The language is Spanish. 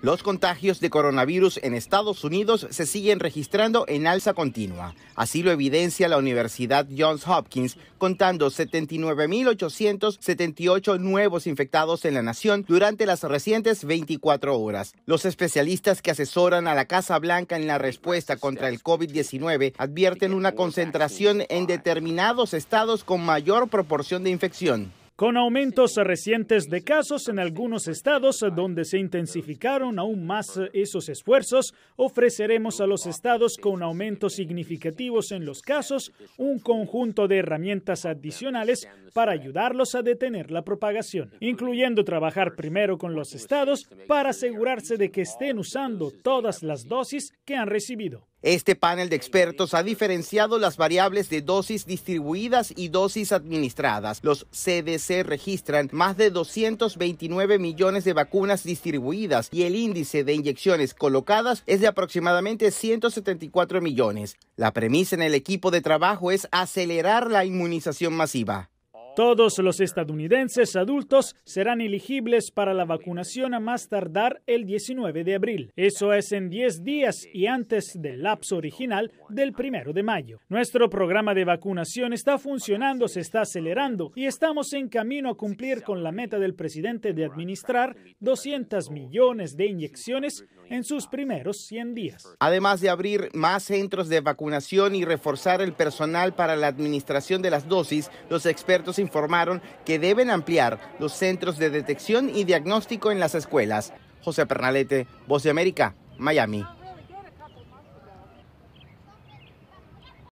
Los contagios de coronavirus en Estados Unidos se siguen registrando en alza continua. Así lo evidencia la Universidad Johns Hopkins, contando 79.878 nuevos infectados en la nación durante las recientes 24 horas. Los especialistas que asesoran a la Casa Blanca en la respuesta contra el COVID-19 advierten una concentración en determinados estados con mayor proporción de infección con aumentos recientes de casos en algunos estados donde se intensificaron aún más esos esfuerzos, ofreceremos a los estados con aumentos significativos en los casos un conjunto de herramientas adicionales para ayudarlos a detener la propagación, incluyendo trabajar primero con los estados para asegurarse de que estén usando todas las dosis que han recibido. Este panel de expertos ha diferenciado las variables de dosis distribuidas y dosis administradas. Los CDC registran más de 229 millones de vacunas distribuidas y el índice de inyecciones colocadas es de aproximadamente 174 millones. La premisa en el equipo de trabajo es acelerar la inmunización masiva. Todos los estadounidenses adultos serán elegibles para la vacunación a más tardar el 19 de abril. Eso es en 10 días y antes del lapso original del 1 de mayo. Nuestro programa de vacunación está funcionando, se está acelerando y estamos en camino a cumplir con la meta del presidente de administrar 200 millones de inyecciones en sus primeros 100 días. Además de abrir más centros de vacunación y reforzar el personal para la administración de las dosis, los expertos informaron que deben ampliar los centros de detección y diagnóstico en las escuelas. José Pernalete, Voz de América, Miami.